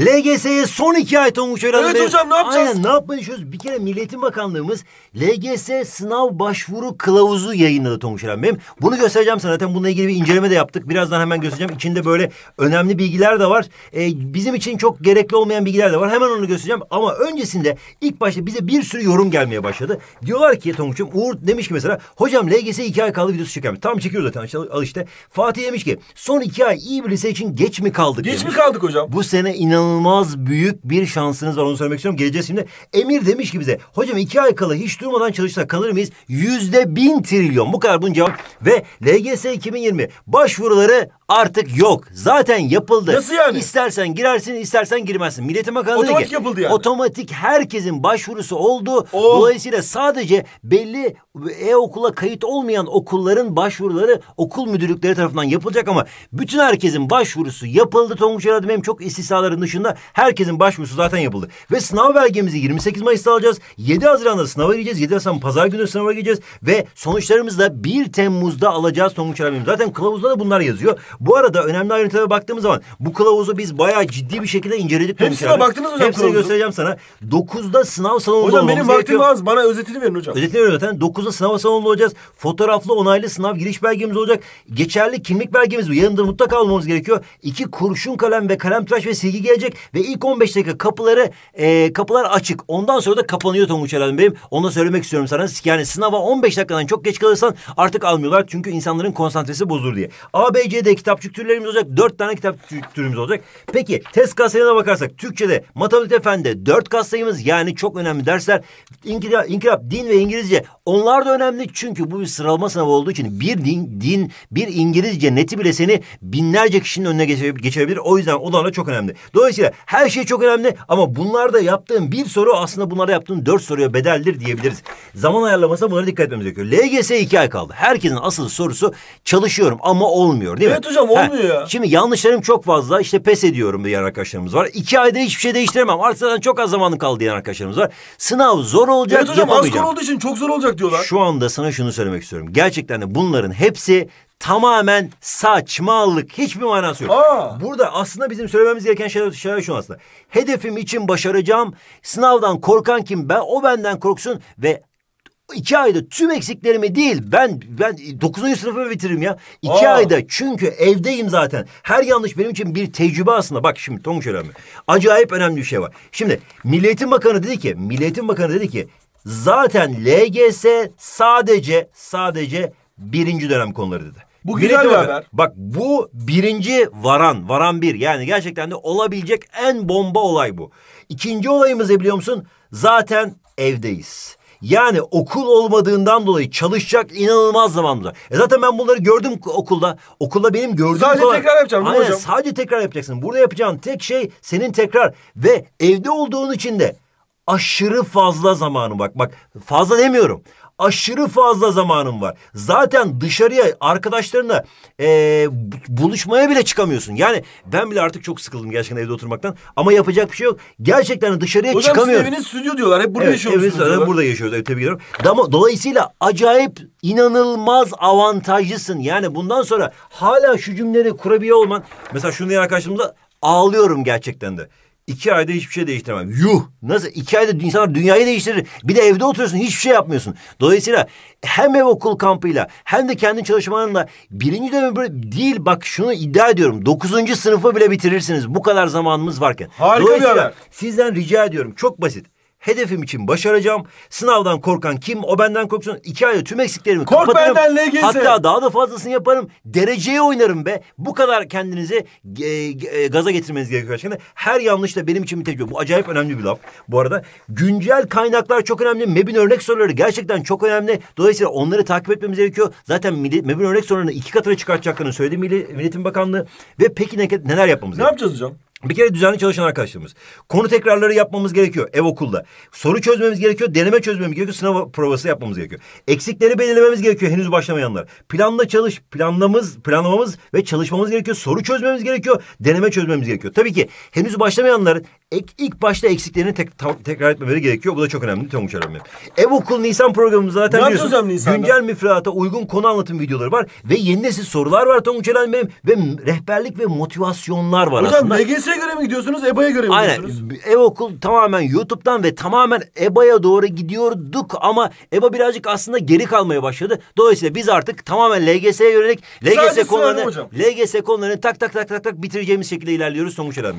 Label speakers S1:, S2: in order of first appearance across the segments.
S1: LGS'ye son iki ay Tonguç Öral Evet hocam ne yapacağız? Aynen ne yapmayı düşünüyoruz? Bir kere Milliyetin Bakanlığımız LGS sınav başvuru kılavuzu yayınladı Tonguç Öral Bey'im. Bunu göstereceğim sana. Zaten bununla ilgili bir inceleme de yaptık. Birazdan hemen göstereceğim. İçinde böyle önemli bilgiler de var. Ee, bizim için çok gerekli olmayan bilgiler de var. Hemen onu göstereceğim. Ama öncesinde ilk başta bize bir sürü yorum gelmeye başladı. Diyorlar ki Tonguç'um Uğur demiş ki mesela hocam LGS iki ay kaldı videosu çekelim. Tam çekiyor zaten al işte. Fatih demiş ki son iki ay iyi bir lise için geç mi kaldık? Geç demiş. mi kaldık hocam? Bu sene inan inanılmaz büyük bir şansınız var. Onu söylemek istiyorum. Geleceğiz şimdi. Emir demiş ki bize. Hocam iki ay kala hiç durmadan çalışsak kalır mıyız? Yüzde bin trilyon. Bu kadar bunun cevap. Ve LGS 2020 başvuruları artık yok. Zaten yapıldı. Nasıl yani? İstersen girersin, istersen girmezsin. Milletin Bakanlığı Otomatik yapıldı yani. Otomatik herkesin başvurusu oldu. Oh. Dolayısıyla sadece belli e-okula kayıt olmayan okulların başvuruları okul müdürlükleri tarafından yapılacak ama bütün herkesin başvurusu yapıldı. Tonguç Eradım hem çok istisnaların dışında herkesin başvurusu zaten yapıldı. Ve sınav belgemizi 28 Mayıs'ta alacağız. 7 Haziran'da sınava gireceğiz. 7 Haziran pazar günü sınava gireceğiz. Ve sonuçlarımızı da 1 Temmuz'da alacağız Tonguç Eradım. Zaten kılavuzda da bunlar yazıyor. Bu arada önemli ayrıntılara baktığımız zaman bu kılavuzu biz bayağı ciddi bir şekilde inceledik. Hepsine Tonguç baktınız hocam Hepsini kılavuzu. göstereceğim sana. 9'da sınav salonunda Hocam benim vaktim az. Bana özetini verin hocam. Özetini verin zaten. 9 19'da sınava salonunda olacağız. Fotoğraflı onaylı sınav giriş belgemiz olacak. Geçerli kimlik belgemiz yanında mutlaka almamız gerekiyor. İki kurşun kalem ve kalem tıraş ve silgi gelecek. Ve ilk 15 dakika kapıları e, kapılar açık. Ondan sonra da kapanıyor Tonguç Erhan benim. Onu da söylemek istiyorum sana. Yani sınava 15 dakikadan çok geç kalırsan artık almıyorlar. Çünkü insanların konsantresi bozulur diye. A, B, C'de kitapçık türlerimiz olacak. Dört tane kitap türümüz olacak. Peki test katsayına bakarsak Türkçe'de matematik efendi dört katsayımız yani çok önemli dersler. İnkılap, din ve İngilizce onlar Bunlar da önemli çünkü bu bir sıralama sınavı olduğu için bir din, din bir İngilizce neti bile seni binlerce kişinin önüne geçebilir. O yüzden o da çok önemli. Dolayısıyla her şey çok önemli ama bunlar da yaptığın bir soru aslında bunlarda yaptığın dört soruya bedeldir diyebiliriz. Zaman ayarlamasına bunlara dikkat etmemiz gerekiyor. LGS iki ay kaldı. Herkesin asıl sorusu çalışıyorum ama olmuyor değil evet mi? Evet hocam olmuyor ya. Şimdi yanlışlarım çok fazla işte pes ediyorum diyen arkadaşlarımız var. İki ayda hiçbir şey değiştiremem. Artık çok az zamanım kaldı diyen arkadaşlarımız var. Sınav zor olacak evet hocam, yapamayacağım. az olduğu için çok zor olacak diyorlar. Şu anda sana şunu söylemek istiyorum. Gerçekten de bunların hepsi tamamen saçmalık. Hiçbir manası yok. Aa. Burada aslında bizim söylememiz gereken şeyler, şeyler şu aslında. Hedefim için başaracağım. Sınavdan korkan kim? Ben o benden korksun ve iki ayda tüm eksiklerimi değil ben ben dokuzuncu sınıfı bitiririm ya. İki Aa. ayda çünkü evdeyim zaten. Her yanlış benim için bir tecrübe aslında. Bak şimdi Tonguç önemli. Acayip önemli bir şey var. Şimdi Milliyetin Bakanı dedi ki Milliyetin Bakanı dedi ki Zaten LGS sadece sadece birinci dönem konuları dedi. Bu güzel bir haber. Bak bu birinci varan, varan bir. Yani gerçekten de olabilecek en bomba olay bu. İkinci olayımız biliyor musun? Zaten evdeyiz. Yani okul olmadığından dolayı çalışacak inanılmaz zamanımız var. E zaten ben bunları gördüm okulda. Okulda benim gördüğüm Sadece olan... tekrar yapacağım Aynen, hocam? sadece tekrar yapacaksın. Burada yapacağın tek şey senin tekrar. Ve evde olduğun için de aşırı fazla zamanım var. bak fazla demiyorum. Aşırı fazla zamanım var. Zaten dışarıya arkadaşlarına e, buluşmaya bile çıkamıyorsun. Yani ben bile artık çok sıkıldım gerçekten evde oturmaktan. Ama yapacak bir şey yok. Gerçekten dışarıya Hocam çıkamıyorum. Hocam sizin stüdyo diyorlar. Hep burada evet, yaşıyorsunuz. Evet burada yaşıyoruz. Evet, tabii ki. Dolayısıyla acayip inanılmaz avantajlısın. Yani bundan sonra hala şu cümleleri kurabiliyor olman. Mesela şunu arkadaşımıza ağlıyorum gerçekten de. İki ayda hiçbir şey değiştiremem. Yuh! Nasıl? İki ayda insanlar dünyayı değiştirir. Bir de evde oturuyorsun hiçbir şey yapmıyorsun. Dolayısıyla hem ev okul kampıyla hem de kendi çalışmanla birinci dönem böyle değil bak şunu iddia ediyorum. Dokuzuncu sınıfı bile bitirirsiniz bu kadar zamanımız varken. Harika bir haber. sizden rica ediyorum çok basit. Hedefim için başaracağım. Sınavdan korkan kim? O benden korksun. İki ayda tüm eksiklerimi Kork kapatırım. benden LGS. Hatta daha da fazlasını yaparım. Dereceye oynarım be. Bu kadar kendinizi e, e, gaza getirmeniz gerekiyor açıkçası. Her yanlış da benim için bir tecrübe. Bu acayip önemli bir laf bu arada. Güncel kaynaklar çok önemli. MEB'in örnek soruları gerçekten çok önemli. Dolayısıyla onları takip etmemiz gerekiyor. Zaten MEB'in örnek sorularını iki katına çıkartacaklarını söyledi Milli, Eğitim Bakanlığı. Ve peki ne, neler yapmamız gerekiyor? Ne yapacağız hocam? Bir kere düzenli çalışan arkadaşlarımız. Konu tekrarları yapmamız gerekiyor ev okulda. Soru çözmemiz gerekiyor, deneme çözmemiz gerekiyor, sınav provası yapmamız gerekiyor. Eksikleri belirlememiz gerekiyor henüz başlamayanlar. Planla çalış, planlamamız, planlamamız ve çalışmamız gerekiyor. Soru çözmemiz gerekiyor, deneme çözmemiz gerekiyor. Tabii ki henüz başlamayanların ek, ilk başta eksiklerini tek, ta, tekrar etmemeleri gerekiyor. Bu da çok önemli. Lütfen Uçar Ev Okul Nisan programımız zaten ne biliyorsun. Nisan'da? Güncel müfredata uygun konu anlatım videoları var. Ve yeni nesil sorular var Tonguç Eren Ve rehberlik ve motivasyonlar var Hocam, aslında. LGS'ye göre mi gidiyorsunuz? EBA'ya göre mi Aynen. gidiyorsunuz? Ev Okul tamamen YouTube'dan ve tamamen EBA'ya doğru gidiyorduk. Ama EBA birazcık aslında geri kalmaya başladı. Dolayısıyla biz artık tamamen LGS'ye yönelik LGS Sadece konularını, LGS konularını tak tak tak tak tak bitireceğimiz şekilde ilerliyoruz Tonguç Eren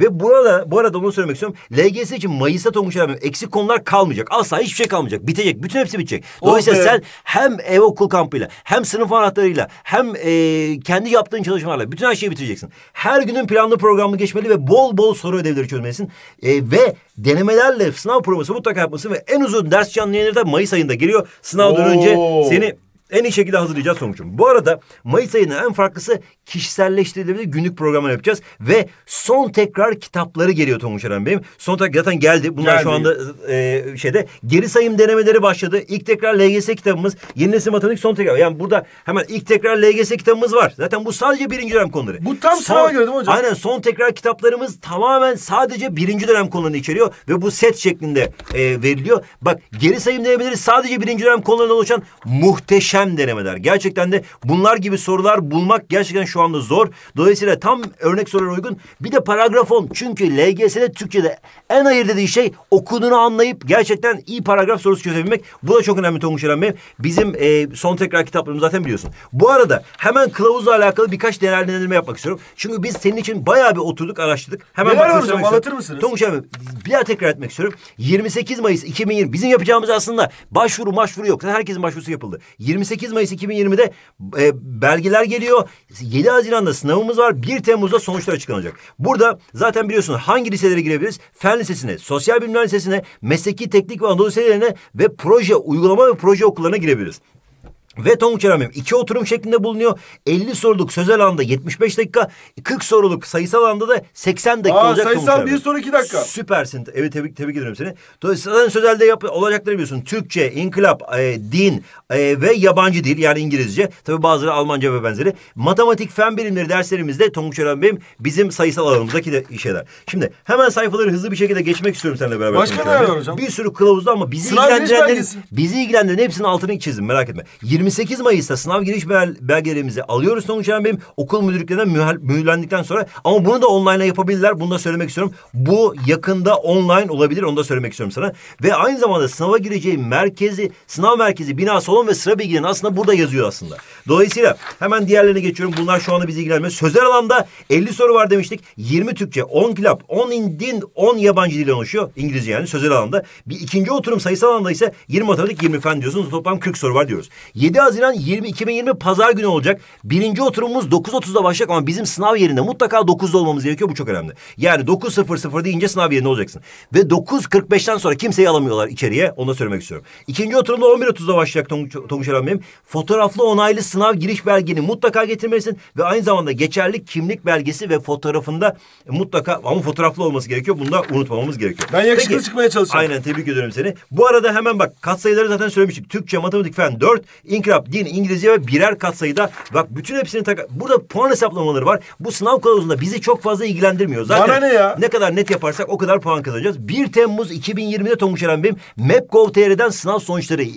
S1: Ve burada, bu arada ve bunu söylemek istiyorum. LGS için Mayıs'ta Tonguç Ermen eksik konular kalmayacak. Asla hiçbir şey kalmayacak. Bitecek. Bütün hepsi bitecek. Oh Dolayısıyla sen hem ev okul kampıyla hem sınıf anahtarıyla hem e, kendi yaptığın çalışmalarla bütün her şeyi bitireceksin. Her günün planlı programlı geçmeli ve bol bol soru ödevleri çözmelisin. E, ve denemelerle sınav provası mutlaka yapması ve en uzun ders canlı yayınları da Mayıs ayında geliyor. Sınavdan Oo. önce seni en iyi şekilde hazırlayacağız sonuçum. Bu arada Mayıs ayının en farklısı kişiselleştirilebilir günlük programlar yapacağız. Ve son tekrar kitapları geliyor Tonguç Eren Bey'im. Son tekrar zaten geldi. Bunlar geldi. şu anda e, şeyde. Geri sayım denemeleri başladı. İlk tekrar LGS kitabımız. Yeni nesil matematik son tekrar. Yani burada hemen ilk tekrar LGS kitabımız var. Zaten bu sadece birinci dönem konuları. Bu tam son, sınava göre değil mi hocam? Aynen son tekrar kitaplarımız tamamen sadece birinci dönem konularını içeriyor. Ve bu set şeklinde e, veriliyor. Bak geri sayım denemeleri sadece birinci dönem konularından oluşan muhteşem yöntem denemeler. Gerçekten de bunlar gibi sorular bulmak gerçekten şu anda zor. Dolayısıyla tam örnek sorulara uygun bir de paragraf paragrafon. Çünkü LGS'de Türkçe'de en ayırt dediği şey okuduğunu anlayıp gerçekten iyi paragraf sorusu çözebilmek. Bu da çok önemli Tonguç Eren Bey. Bizim e, son tekrar kitaplarımız zaten biliyorsun. Bu arada hemen kılavuzla alakalı birkaç değerlendirme yapmak istiyorum. Çünkü biz senin için bayağı bir oturduk araştırdık. Hemen Neler var hocam anlatır mısınız? Tonguç Eren Bey bir daha tekrar etmek istiyorum. 28 Mayıs 2020 bizim yapacağımız aslında başvuru başvuru yok. Herkesin başvurusu yapıldı. 28 28 Mayıs 2020'de e, belgeler geliyor. 7 Haziran'da sınavımız var. 1 Temmuz'da sonuçlar açıklanacak. Burada zaten biliyorsunuz hangi liselere girebiliriz? Fen Lisesi'ne, Sosyal Bilimler Lisesi'ne, Mesleki Teknik ve Anadolu Liselerine ve proje, uygulama ve proje okullarına girebiliriz ve Tonguç Eramem iki oturum şeklinde bulunuyor. 50 soruluk sözel anda 75 dakika, 40 soruluk sayısal anda da 80 dakika Aa, olacak sayısal bir son iki dakika. Süpersin. Evet tebrik, tebrik ederim seni. Dolayısıyla sözelde yap olacakları biliyorsun. Türkçe, inkılap, e, din e, ve yabancı dil yani İngilizce. Tabi bazıları Almanca ve benzeri. Matematik fen bilimleri derslerimizde Tonguç Eramem bizim sayısal alanımızdaki de şeyler. Şimdi hemen sayfaları hızlı bir şekilde geçmek istiyorum seninle beraber. Başka neler var hocam? Bir sürü kılavuzda ama bizi Sınav ilgilendirenlerin, bizi ilgilendiren hepsinin altını çizdim merak etme. 20 28 Mayıs'ta sınav giriş belgelerimizi alıyoruz sonuç benim okul müdürlüklerine mühürlendikten sonra ama bunu da online'a yapabilirler. Bunu da söylemek istiyorum. Bu yakında online olabilir. Onu da söylemek istiyorum sana. Ve aynı zamanda sınava gireceği merkezi, sınav merkezi, binası olan ve sıra bilgilerini aslında burada yazıyor aslında. Dolayısıyla hemen diğerlerine geçiyorum. Bunlar şu anda bizi ilgilenmiyor. Sözel alanda 50 soru var demiştik. 20 Türkçe, 10 kitap, 10 din, 10 yabancı dil oluşuyor. İngilizce yani sözel alanda. Bir ikinci oturum sayısal alanda ise 20 matematik, 20 fen diyorsunuz. Toplam 40 soru var diyoruz. 7 Haziran 20, 2020 Pazar günü olacak. Birinci oturumumuz 9.30'da başlayacak ama bizim sınav yerinde mutlaka 9'da olmamız gerekiyor. Bu çok önemli. Yani 9.00 deyince sınav yerinde olacaksın. Ve 9.45'ten sonra kimseyi alamıyorlar içeriye. Onu da söylemek istiyorum. İkinci oturumda 11.30'da başlayacak Tonguç, Tonguç Eren benim. Fotoğraflı onaylı sınav giriş belgeni mutlaka getirmelisin. Ve aynı zamanda geçerli kimlik belgesi ve fotoğrafında mutlaka ama fotoğraflı olması gerekiyor. Bunu da unutmamamız gerekiyor. Ben yakışıklı Peki, çıkmaya çalışacağım. Aynen tebrik ediyorum seni. Bu arada hemen bak katsayıları zaten söylemiştik. Türkçe, matematik fen 4, İngilizce inkılap, din, İngilizce ve birer katsayıda bak bütün hepsini tak burada puan hesaplamaları var. Bu sınav kılavuzunda bizi çok fazla ilgilendirmiyor. Zaten Bana ne ya? Ne kadar net yaparsak o kadar puan kazanacağız. 1 Temmuz 2020'de Tonguç Eren Bey'im MapGov.tr'den sınav sonuçları e,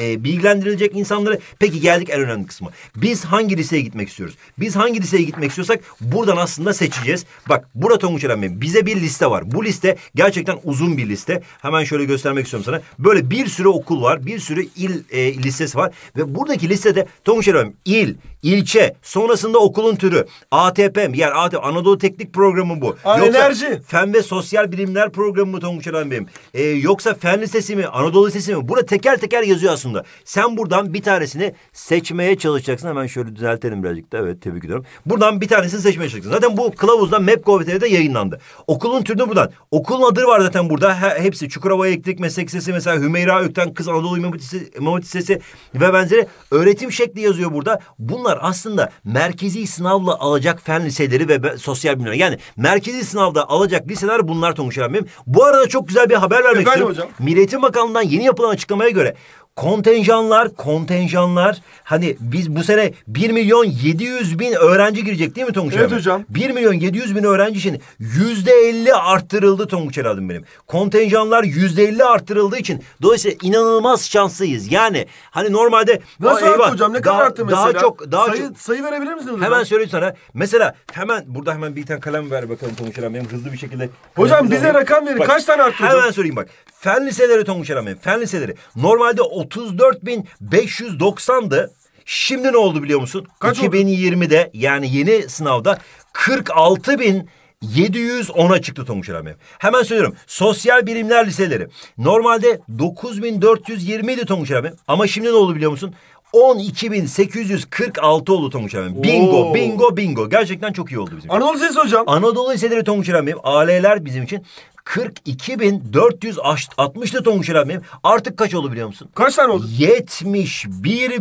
S1: e, bilgilendirilecek insanlara. Peki geldik en önemli kısmı. Biz hangi liseye gitmek istiyoruz? Biz hangi liseye gitmek istiyorsak buradan aslında seçeceğiz. Bak burada Tonguç Eren Bey'im bize bir liste var. Bu liste gerçekten uzun bir liste. Hemen şöyle göstermek istiyorum sana. Böyle bir sürü okul var. Bir sürü il e, listesi var. Ve ve buradaki listede Tonşeröm il, ilçe, sonrasında okulun türü, ATP, yani ATP, Anadolu Teknik Programı bu. Aa, yoksa enerji. Fen ve Sosyal Bilimler Programı mı Tonşeröm benim? Ee, yoksa Fen Lisesi mi, Anadolu Lisesi mi? Burada teker teker yazıyor aslında. Sen buradan bir tanesini seçmeye çalışacaksın. Hemen şöyle düzeltelim birazcık da. Evet tebrik ediyorum. Buradan bir tanesini seçmeye çalışacaksın. Zaten bu kılavuzdan Map.gov.tr'de yayınlandı. Okulun türünü buradan. Okulun adı var zaten burada. He, hepsi Çukurova Elektrik Meslek Lisesi mesela Hümeyra Ökten Kız Anadolu İmam Hatip Lisesi ve benzeri üzere öğretim şekli yazıyor burada. Bunlar aslında merkezi sınavla alacak fen liseleri ve sosyal bilimler. Yani merkezi sınavda alacak liseler bunlar Tonguç Efendim. Bu arada çok güzel bir haber vermek Efendim istiyorum. Hocam. Milliyetin Bakanlığı'ndan yeni yapılan açıklamaya göre Kontenjanlar, kontenjanlar. Hani biz bu sene 1 milyon 700 bin öğrenci girecek değil mi Tonguç Evet abi? hocam. 1 milyon 700 bin öğrenci için yüzde 50 arttırıldı Tonguç Eral'ım benim. Kontenjanlar yüzde 50 arttırıldığı için dolayısıyla inanılmaz şanslıyız. Yani hani normalde Nasıl "Aa, arttı hocam? Ne kadar arttı mesela? Daha çok, daha sayı, çok. sayı verebilir misiniz hocam? Hemen söyleyeyim sana. Mesela hemen burada hemen bir tane kalem ver bakalım Tonguç Eral'ım benim hızlı bir şekilde. Hocam bize alayım. rakam verin. Kaç tane arttı hocam? Hemen söyleyeyim bak. Fen liseleri Tonguç Erami. Fen liseleri. Normalde 34.590'dı. Şimdi ne oldu biliyor musun? Kaç 2020'de oldu? yani yeni sınavda 46.000 çıktı Tonguç Erami. Hemen söylüyorum. Sosyal bilimler liseleri. Normalde 9.420'di idi Tonguç Erami. Ama şimdi ne oldu biliyor musun? 12.846 oldu Tonguç Erami. Bingo, bingo, bingo. Gerçekten çok iyi oldu bizim. Anadolu Lisesi hocam. Anadolu Liseleri Tonguç Erami. AL'ler bizim için 42.460'lı Tonguç abim. Artık kaç oldu biliyor musun? Kaç tane oldu? 71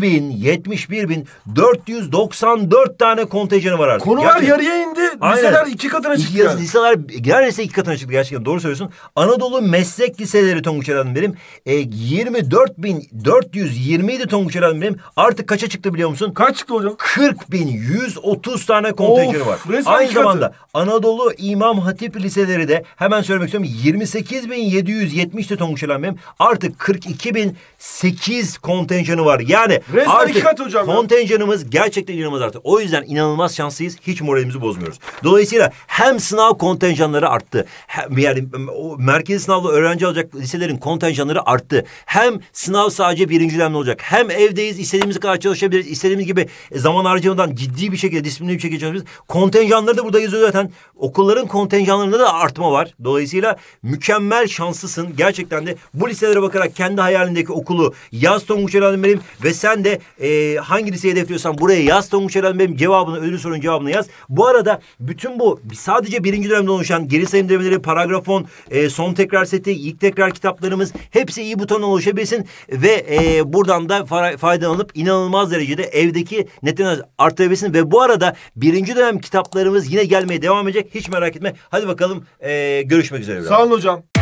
S1: bin, 71 bin 494 tane kontenjanı var artık. Konular yani, yarıya indi. Aynen. Liseler iki katına çıktı. Yani. Liseler neredeyse iki katına çıktı gerçekten. Doğru söylüyorsun. Anadolu Meslek Liseleri Tonguç abim benim. E, 24.420 idi Tonguç abim benim. Artık kaça çıktı biliyor musun? Kaç çıktı hocam? 40.130 tane kontenjanı of, var. Aynı katı. zamanda Anadolu İmam Hatip Liseleri de hemen söylemek söyleyeyim. 28.770 de Tonguç Elenmem. Artık 42.008 kontenjanı var. Yani Resmen artık hocam kontenjanımız ya. gerçekten inanılmaz artık. O yüzden inanılmaz şanslıyız. Hiç moralimizi bozmuyoruz. Dolayısıyla hem sınav kontenjanları arttı. Hem, yani o merkezi sınavla öğrenci alacak liselerin kontenjanları arttı. Hem sınav sadece birinci dönemde olacak. Hem evdeyiz istediğimiz kadar çalışabiliriz. İstediğimiz gibi zaman harcamadan ciddi bir şekilde disiplinli bir şekilde çalışabiliriz. Kontenjanları da burada yazıyor zaten. Okulların kontenjanlarında da artma var. Dolayısıyla Dolayısıyla mükemmel şanslısın. Gerçekten de bu liselere bakarak kendi hayalindeki okulu yaz Tonguç Elhan benim ve sen de e, hangi liseyi hedefliyorsan buraya yaz Tonguç Elhan benim cevabını ödül sorunun cevabını yaz. Bu arada bütün bu sadece birinci dönemde oluşan geri sayım demeleri, paragrafon, e, son tekrar seti, ilk tekrar kitaplarımız hepsi iyi butonla oluşabilsin ve e, buradan da faydalanıp inanılmaz derecede evdeki netten artabilsin ve bu arada birinci dönem kitaplarımız yine gelmeye devam edecek. Hiç merak etme. Hadi bakalım e, görüşmek üzere devre. Sağ olun hocam.